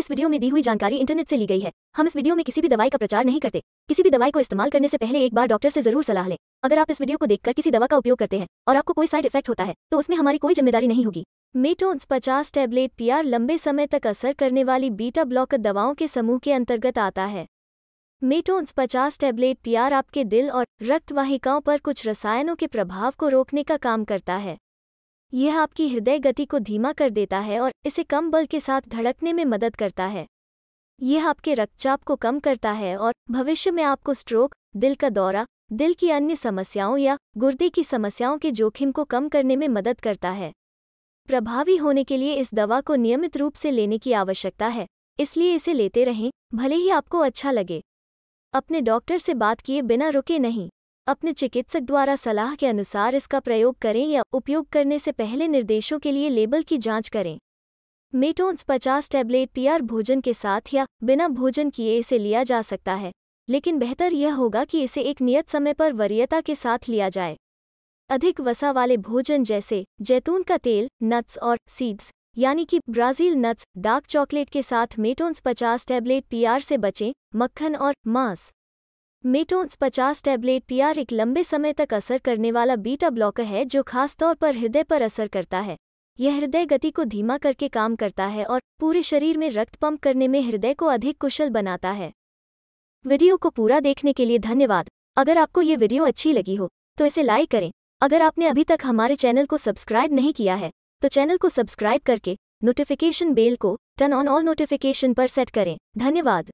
इस वीडियो में दी हुई जानकारी इंटरनेट से ली गई है हम इस वीडियो में किसी भी दवाई का प्रचार नहीं करते किसी भी दवाई को इस्तेमाल करने से पहले एक बार डॉक्टर से जरूर सलाह लें अगर आप इस वीडियो को देखकर किसी दवा का उपयोग करते हैं और आपको कोई साइड इफेक्ट होता है तो उसमें हमारी कोई जिम्मेदारी नहीं होगी मेटोन्स पचास टैबलेट पीआर लंबे समय तक असर करने वाली बीटा ब्लॉक दवाओं के समूह के अंतर्गत आता है मेटोन्स पचास टैबलेट पी आपके दिल और रक्तवाहिकाओं पर कुछ रसायनों के प्रभाव को रोकने का काम करता है यह आपकी हृदय गति को धीमा कर देता है और इसे कम बल के साथ धड़कने में मदद करता है यह आपके रक्तचाप को कम करता है और भविष्य में आपको स्ट्रोक दिल का दौरा दिल की अन्य समस्याओं या गुर्दे की समस्याओं के जोखिम को कम करने में मदद करता है प्रभावी होने के लिए इस दवा को नियमित रूप से लेने की आवश्यकता है इसलिए इसे लेते रहें भले ही आपको अच्छा लगे अपने डॉक्टर से बात किए बिना रुके नहीं अपने चिकित्सक द्वारा सलाह के अनुसार इसका प्रयोग करें या उपयोग करने से पहले निर्देशों के लिए लेबल की जांच करें मेटोन्स 50 टैबलेट पीआर भोजन के साथ या बिना भोजन किए इसे लिया जा सकता है लेकिन बेहतर यह होगा कि इसे एक नियत समय पर वरीयता के साथ लिया जाए अधिक वसा वाले भोजन जैसे जैतून का तेल नट्स और सीड्स यानी कि ब्राज़ील नट्स डार्क चॉकलेट के साथ मेटोन्स 50 टैबलेट पीआर से बचें मक्खन और मांस मेटोन्स 50 टैबलेट पीआर एक लंबे समय तक असर करने वाला बीटा ब्लॉकर है जो खासतौर पर हृदय पर असर करता है यह हृदय गति को धीमा करके काम करता है और पूरे शरीर में रक्त पंप करने में हृदय को अधिक कुशल बनाता है वीडियो को पूरा देखने के लिए धन्यवाद अगर आपको ये वीडियो अच्छी लगी हो तो इसे लाइक करें अगर आपने अभी तक हमारे चैनल को सब्सक्राइब नहीं किया है तो चैनल को सब्सक्राइब करके नोटिफिकेशन बेल को टर्न ऑन ऑल नोटिफिकेशन पर सेट करें धन्यवाद